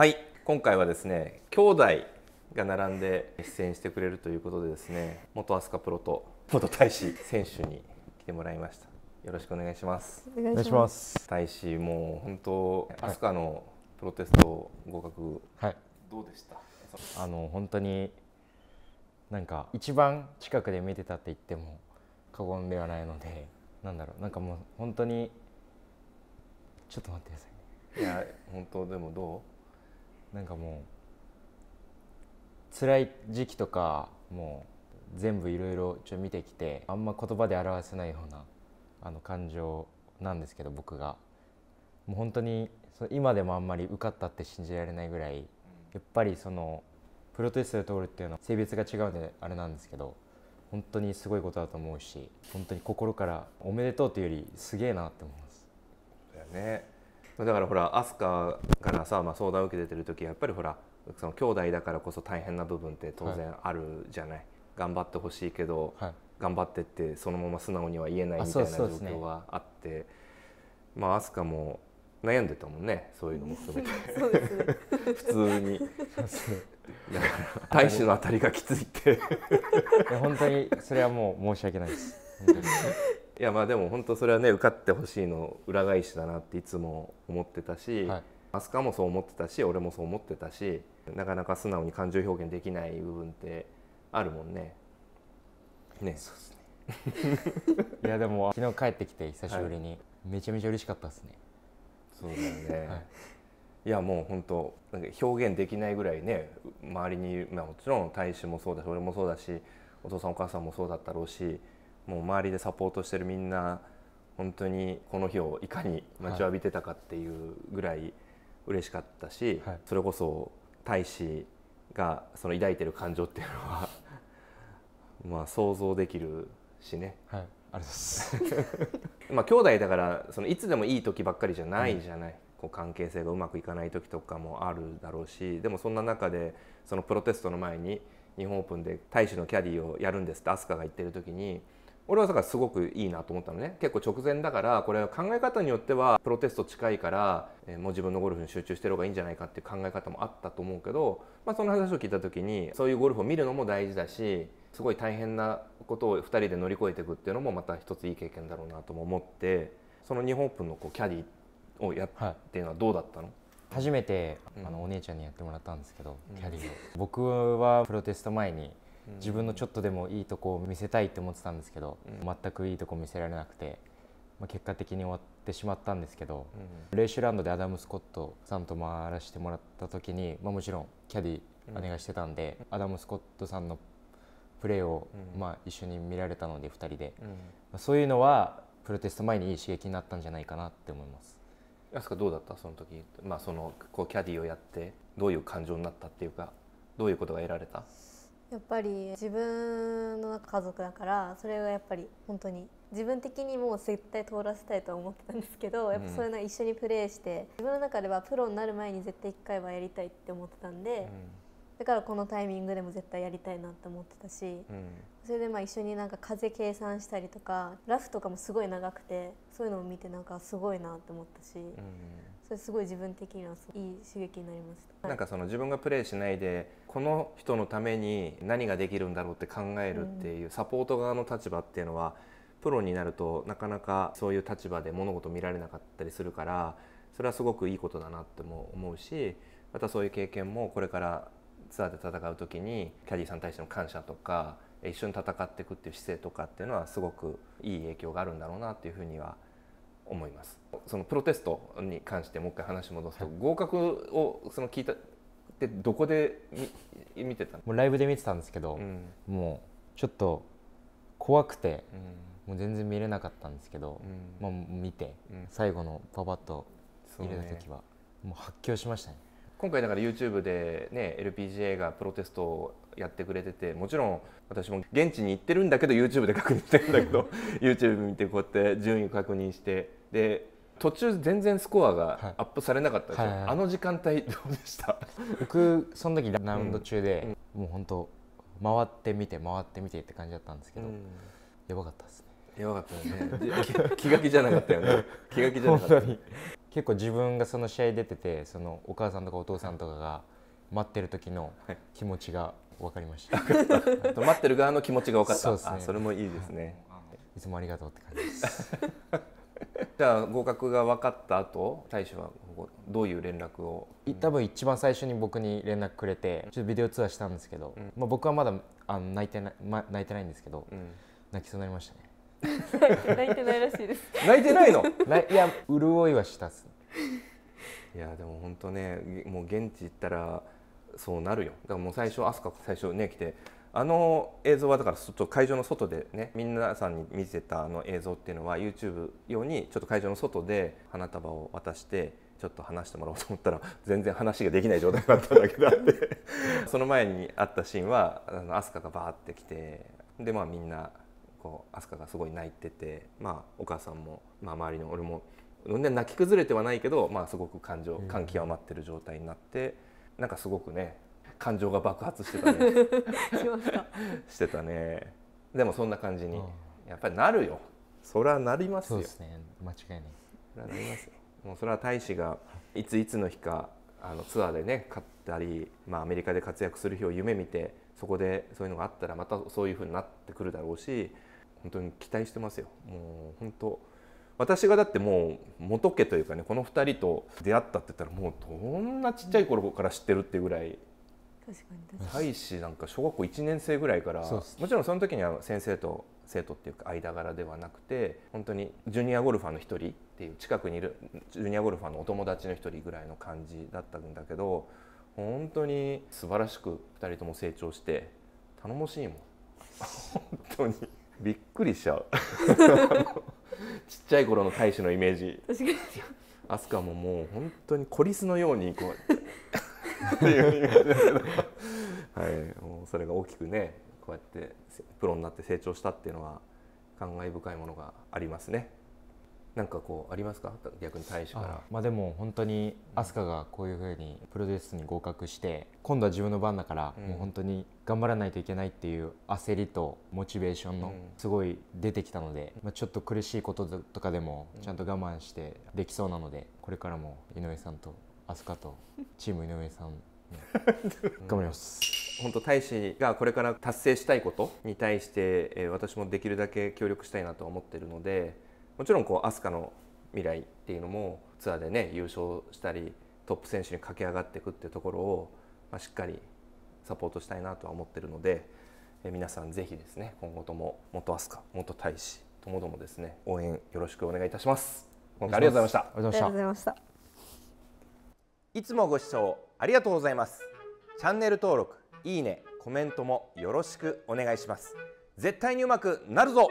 はい今回はですね兄弟が並んで出演してくれるということでですね元飛鳥プロと元大使選手に来てもらいましたよろしくお願いしますお願いします大使もう本当飛鳥のプロテスト合格、はい、どうでしたあの本当になんか一番近くで見てたって言っても過言ではないのでなんだろうなんかもう本当にちょっと待ってくださいいや本当でもどうなんかもう辛い時期とかもう全部いろいろちょ見てきてあんま言葉で表せないようなあの感情なんですけど僕がもう本当に今でもあんまり受かったって信じられないぐらいやっぱりそのプロテストで通るっていうのは性別が違うんであれなんですけど本当にすごいことだと思うし本当に心からおめでとうというよりすげえなって思います。だよねだからほら飛鳥からさ、まあ、相談を受けてる時やっぱりほらその兄弟だからこそ大変な部分って当然あるじゃない、はい、頑張ってほしいけど、はい、頑張ってってそのまま素直には言えないみたいな状況はあって、ね、まあ飛鳥も悩んでたもんねそういうのも含めて そうですね 普通に だから大使の当たりがきついっていや本当にそれはもう申し訳ないです本当に。いやまあでも本当それはね受かってほしいの裏返しだなっていつも思ってたし、はい、飛鳥もそう思ってたし俺もそう思ってたしなかなか素直に感情表現できない部分ってあるもんね。ねそうですね いやでも昨日帰ってきて久しぶりに、はい、めちゃめちゃ嬉しかったですね。そうだよね、はい、いやもう本当なんか表現できないぐらいね周りに、まあ、もちろん大使もそうだし俺もそうだしお父さんお母さんもそうだったろうしもう周りでサポートしてるみんな本当にこの日をいかに待ちわびてたかっていうぐらい嬉しかったし、はい、それこそ大使がその抱いてる感情っていうのは まあ想像できるしね、はいあれです まあ兄弟だからそのいつでもいい時ばっかりじゃないじゃない、うん、こう関係性がうまくいかない時とかもあるだろうしでもそんな中でそのプロテストの前に日本オープンで大使のキャディーをやるんですって飛鳥が言ってる時に俺はだからすごくいいなと思ったのね結構直前だからこれは考え方によってはプロテスト近いから、えー、もう自分のゴルフに集中してる方がいいんじゃないかっていう考え方もあったと思うけど、まあ、その話を聞いた時にそういうゴルフを見るのも大事だしすごい大変なことを2人で乗り越えていくっていうのもまた一ついい経験だろうなとも思ってその日本オープンのこうキャディをやっていうのはどうだったの、はい初めてあのお姉ちゃんにやってもらったんですけど、キャリーを、僕はプロテスト前に自分のちょっとでもいいとこを見せたいって思ってたんですけど、全くいいとこ見せられなくて、まあ、結果的に終わってしまったんですけど、レイシュランドでアダム・スコットさんと回らせてもらった時に、まあ、もちろんキャディお願いしてたんで、アダム・スコットさんのプレーを、まあ、一緒に見られたので2人で、まあ、そういうのはプロテスト前にいい刺激になったんじゃないかなって思います。安かどうだったその時、まあ、そのこうキャディをやってどういう感情になったっていうかどういうことが得られたやっぱり自分の家族だからそれがやっぱり本当に自分的にもう絶対通らせたいとは思ってたんですけどやっぱそういうの一緒にプレーして自分の中ではプロになる前に絶対1回はやりたいって思ってたんで、だからこのタイミングでも絶対やりたいなって思ってたし、それでまあ一緒になんか風計算したりとかラフとかもすごい長くてそういうのを見てなんかすごいなって思ったし、それすごい自分的にはいい刺激になりました、はい、なんかその自分がプレーしないでこの人のために何ができるんだろうって考えるっていう、サポート側の立場っていうのはプロになるとなかなかそういう立場で物事見られなかったりするからそれはすごくいいことだなっても思うしまたそういう経験もこれからツアーで戦う時にキャディーさんに対しての感謝とか一緒に戦っていくっていう姿勢とかっていうのはすごくいい影響があるんだろうなっていうふうには思いますそのプロテストに関してもう一回話戻すと、はい、合格をその聞いたってどこで見てたもうライブで見てたんですけど、うん、もうちょっと怖くて、うん、もう全然見れなかったんですけど、うん、まあ、見て、最後のパパッと入れた時は、ね、もう発狂しましたね今回だから YouTube でね LPGA がプロテストをやってくれててもちろん私も現地に行ってるんだけど YouTube で確認してるんだけど YouTube 見てこうやって順位確認してで途中全然スコアがアップされなかったあの時間帯どうでした 僕その時ラウンド中で、うん、もう本当回ってみて回ってみてって感じだったんですけど、うん、やばかったですねやばかったよね気が気じゃなかったよね 気が気じゃなかった結構自分がその試合出ててそのお母さんとかお父さんとかが待ってる時の気持ちが分かりました、はい、待ってる側の気持ちが分かったそうです、ね、それもいいですね、はい、いつもありがとうって感じです じゃあ合格が分かった後大使はどういう連絡を多分一番最初に僕に連絡くれてちょっとビデオツアーしたんですけど、うん、まあ、僕はまだあの泣いてない、ま、泣いてないんですけど、うん、泣きそうになりましたね 泣いてないらしいです 泣いてないのないや潤いはしたっすいやでも本当ねもう現地行ったらそうなるよだからもう最初飛鳥最初ね来てあの映像はだからちょっと会場の外でね皆さんに見せたあの映像っていうのは YouTube 用にちょっと会場の外で花束を渡してちょっと話してもらおうと思ったら全然話ができない状態だっただけなんで その前にあったシーンはあの飛鳥がバーって来てでまあみんなこう飛鳥がすごい泣いててまあお母さんも、まあ、周りの俺も泣き崩れてはないけど、まあ、すごく感情感極まってる状態になって、なんかすごくね感情が爆発してたね してたねでもそんな感じにやっぱりなるよそれはなりますよそうですね間違いないなりますよもうそれは大使がいついつの日かあのツアーでね勝ったり、まあ、アメリカで活躍する日を夢見てそこでそういうのがあったらまたそういうふうになってくるだろうし本当に期待してますよもう本当私がだってもう元家というかねこの2人と出会ったって言ったらもうどんなちっちゃい頃から知ってるっていうぐらい大使なんか小学校1年生ぐらいからもちろんその時には先生と生徒っていうか間柄ではなくて本当にジュニアゴルファーの1人っていう近くにいるジュニアゴルファーのお友達の1人ぐらいの感じだったんだけど本当に素晴らしく2人とも成長して頼もしいもん本当にびっくりしちゃうちっちゃい頃の大使のイメージ確かに飛鳥ももう本当にコリスのようにこうていうはい、もうそれが大きくねこうやってプロになって成長したっていうのは感慨深いものがありますね。なんかこうありますか逆に大使からまあでも本当に飛鳥がこういうふうにプロデュースに合格して今度は自分の番だからもう本当に頑張らないといけないっていう焦りとモチベーションのすごい出てきたので、まあ、ちょっと苦しいこととかでもちゃんと我慢してできそうなのでこれからも井上さんと飛鳥とチーム井上さん頑張ります、本当大使がこれから達成したいことに対して、え私もできるだけ協力したいなと思ってるのでもちろんこう飛鳥の未来っていうのもツアーでね優勝したりトップ選手に駆け上がっていくっていうところを、まあ、しっかりサポートしたいなとは思ってるので、え皆さんぜひですね今後とも元飛鳥元大使ともどもですね応援よろしくお願いいたします。今回ありがとうございました。ありがとうございました。いつもご視聴ありがとうございますチャンネル登録いいねコメントもよろしくお願いします絶対にうまくなるぞ